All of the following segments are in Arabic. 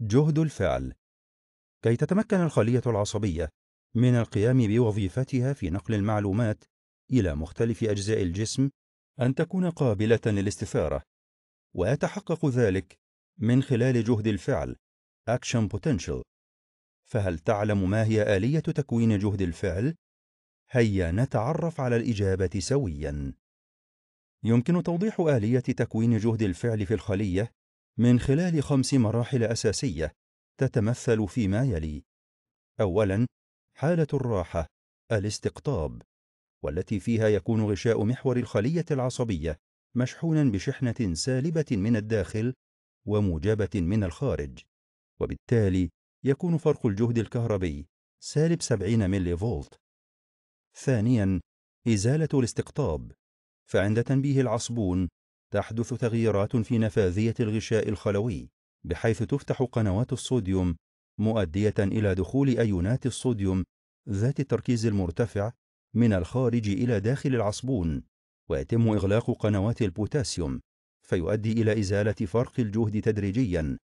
جهد الفعل كي تتمكن الخلية العصبية من القيام بوظيفتها في نقل المعلومات إلى مختلف أجزاء الجسم أن تكون قابلة للاستثارة ويتحقق ذلك من خلال جهد الفعل Action Potential فهل تعلم ما هي آلية تكوين جهد الفعل؟ هيا نتعرف على الإجابة سويا يمكن توضيح آلية تكوين جهد الفعل في الخلية من خلال خمس مراحل أساسية تتمثل فيما يلي: أولاً حالة الراحة الاستقطاب والتي فيها يكون غشاء محور الخلية العصبية مشحوناً بشحنة سالبة من الداخل وموجبة من الخارج، وبالتالي يكون فرق الجهد الكهربي سالب 70 ملي فولت. ثانياً إزالة الاستقطاب، فعند تنبيه العصبون تحدث تغييرات في نفاذية الغشاء الخلوي بحيث تفتح قنوات الصوديوم مؤدية إلى دخول أيونات الصوديوم ذات التركيز المرتفع من الخارج إلى داخل العصبون ويتم إغلاق قنوات البوتاسيوم فيؤدي إلى إزالة فرق الجهد تدريجيا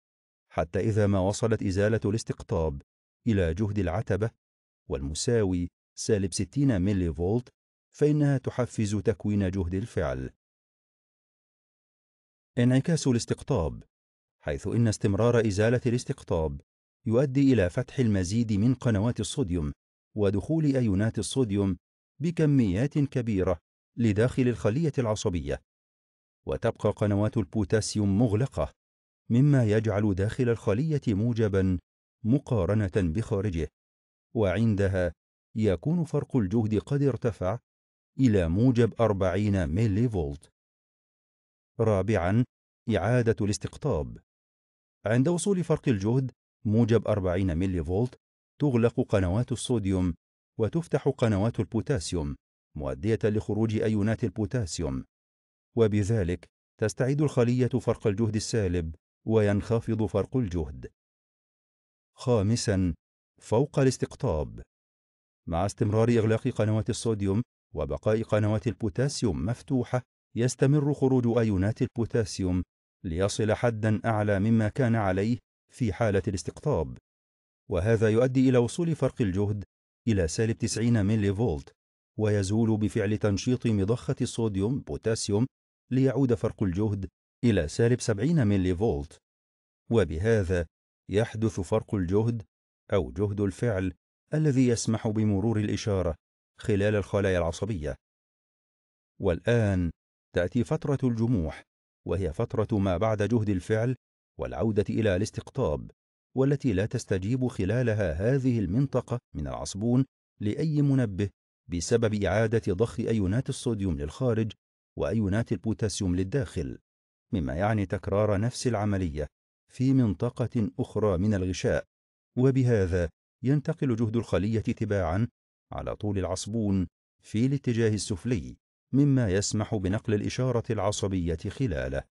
حتى إذا ما وصلت إزالة الاستقطاب إلى جهد العتبة والمساوي سالب 60 ملي فولت فإنها تحفز تكوين جهد الفعل انعكاس الاستقطاب حيث ان استمرار ازاله الاستقطاب يؤدي الى فتح المزيد من قنوات الصوديوم ودخول ايونات الصوديوم بكميات كبيره لداخل الخليه العصبيه وتبقى قنوات البوتاسيوم مغلقه مما يجعل داخل الخليه موجبا مقارنه بخارجه وعندها يكون فرق الجهد قد ارتفع إلى موجب 40 ميلي فولت رابعا إعادة الاستقطاب عند وصول فرق الجهد موجب 40 ملي فولت تغلق قنوات الصوديوم وتفتح قنوات البوتاسيوم مؤدية لخروج أيونات البوتاسيوم وبذلك تستعيد الخلية فرق الجهد السالب وينخفض فرق الجهد خامسا فوق الاستقطاب مع استمرار إغلاق قنوات الصوديوم وبقاء قنوات البوتاسيوم مفتوحة يستمر خروج أيونات البوتاسيوم ليصل حدا أعلى مما كان عليه في حالة الاستقطاب وهذا يؤدي إلى وصول فرق الجهد إلى سالب 90 ميلي فولت ويزول بفعل تنشيط مضخة الصوديوم بوتاسيوم ليعود فرق الجهد إلى سالب 70 ميلي فولت وبهذا يحدث فرق الجهد أو جهد الفعل الذي يسمح بمرور الإشارة خلال الخلايا العصبية والآن تأتي فترة الجموح وهي فترة ما بعد جهد الفعل والعودة إلى الاستقطاب والتي لا تستجيب خلالها هذه المنطقة من العصبون لأي منبه بسبب إعادة ضخ أيونات الصوديوم للخارج وأيونات البوتاسيوم للداخل مما يعني تكرار نفس العملية في منطقة أخرى من الغشاء وبهذا ينتقل جهد الخلية تباعا على طول العصبون في الاتجاه السفلي مما يسمح بنقل الإشارة العصبية خلاله